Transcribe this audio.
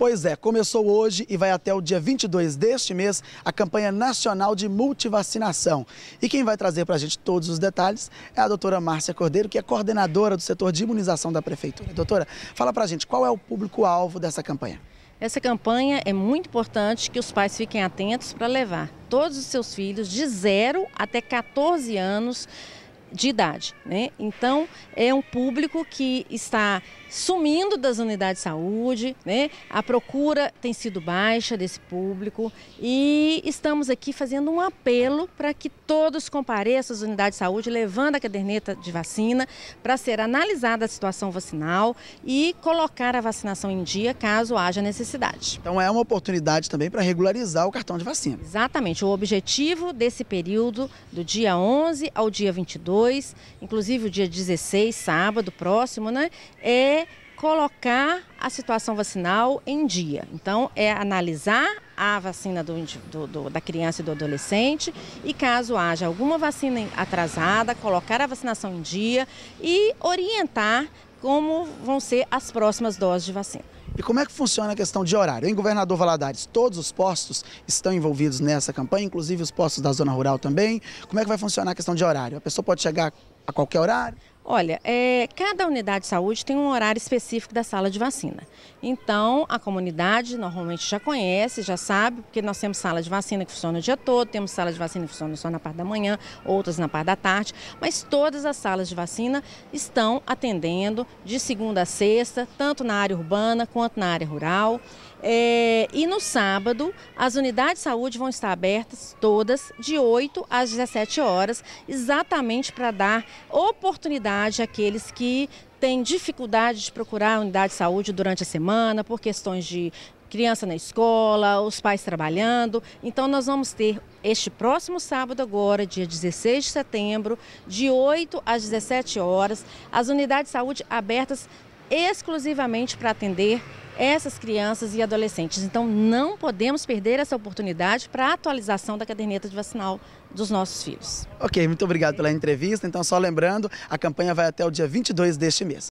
Pois é, começou hoje e vai até o dia 22 deste mês a campanha nacional de multivacinação. E quem vai trazer para a gente todos os detalhes é a doutora Márcia Cordeiro, que é coordenadora do setor de imunização da Prefeitura. Doutora, fala para a gente qual é o público-alvo dessa campanha. Essa campanha é muito importante que os pais fiquem atentos para levar todos os seus filhos de 0 até 14 anos de idade. Né? Então, é um público que está sumindo das unidades de saúde, né? a procura tem sido baixa desse público e estamos aqui fazendo um apelo para que todos compareçam às unidades de saúde, levando a caderneta de vacina para ser analisada a situação vacinal e colocar a vacinação em dia caso haja necessidade. Então, é uma oportunidade também para regularizar o cartão de vacina. Exatamente. O objetivo desse período, do dia 11 ao dia 22, 2, inclusive o dia 16, sábado próximo, né? É colocar a situação vacinal em dia. Então, é analisar a vacina do, do, do, da criança e do adolescente e caso haja alguma vacina atrasada, colocar a vacinação em dia e orientar como vão ser as próximas doses de vacina. E como é que funciona a questão de horário? Em Governador Valadares, todos os postos estão envolvidos nessa campanha, inclusive os postos da zona rural também. Como é que vai funcionar a questão de horário? A pessoa pode chegar a qualquer horário? Olha, é, cada unidade de saúde tem um horário específico da sala de vacina. Então, a comunidade normalmente já conhece, já sabe, porque nós temos sala de vacina que funciona o dia todo, temos sala de vacina que funciona só na parte da manhã, outras na parte da tarde, mas todas as salas de vacina estão atendendo de segunda a sexta, tanto na área urbana quanto quanto na área rural. É, e no sábado, as unidades de saúde vão estar abertas todas de 8 às 17 horas, exatamente para dar oportunidade àqueles que têm dificuldade de procurar a unidade de saúde durante a semana por questões de criança na escola, os pais trabalhando. Então nós vamos ter este próximo sábado agora, dia 16 de setembro, de 8 às 17 horas, as unidades de saúde abertas exclusivamente para atender essas crianças e adolescentes. Então, não podemos perder essa oportunidade para a atualização da caderneta de vacinal dos nossos filhos. Ok, muito obrigado pela entrevista. Então, só lembrando, a campanha vai até o dia 22 deste mês.